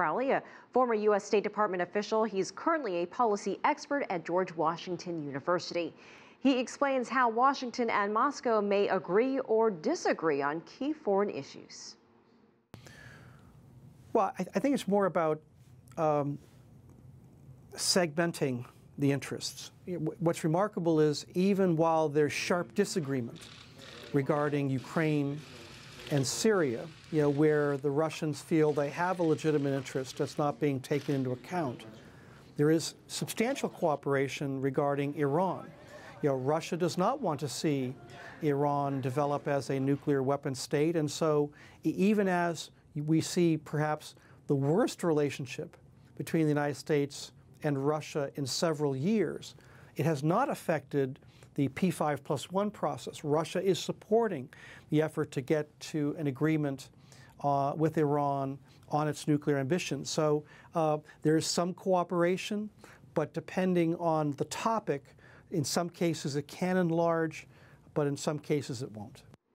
Crowley, a former U.S. State Department official. He's currently a policy expert at George Washington University. He explains how Washington and Moscow may agree or disagree on key foreign issues. Well, I, I think it's more about um, segmenting the interests. What's remarkable is even while there's sharp disagreement regarding Ukraine and Syria, you know, where the Russians feel they have a legitimate interest that's not being taken into account. There is substantial cooperation regarding Iran. You know, Russia does not want to see Iran develop as a nuclear weapon state, and so even as we see perhaps the worst relationship between the United States and Russia in several years, it has not affected the P5 plus one process. Russia is supporting the effort to get to an agreement uh, with Iran on its nuclear ambitions. So uh, there is some cooperation, but depending on the topic, in some cases it can enlarge, but in some cases it won't.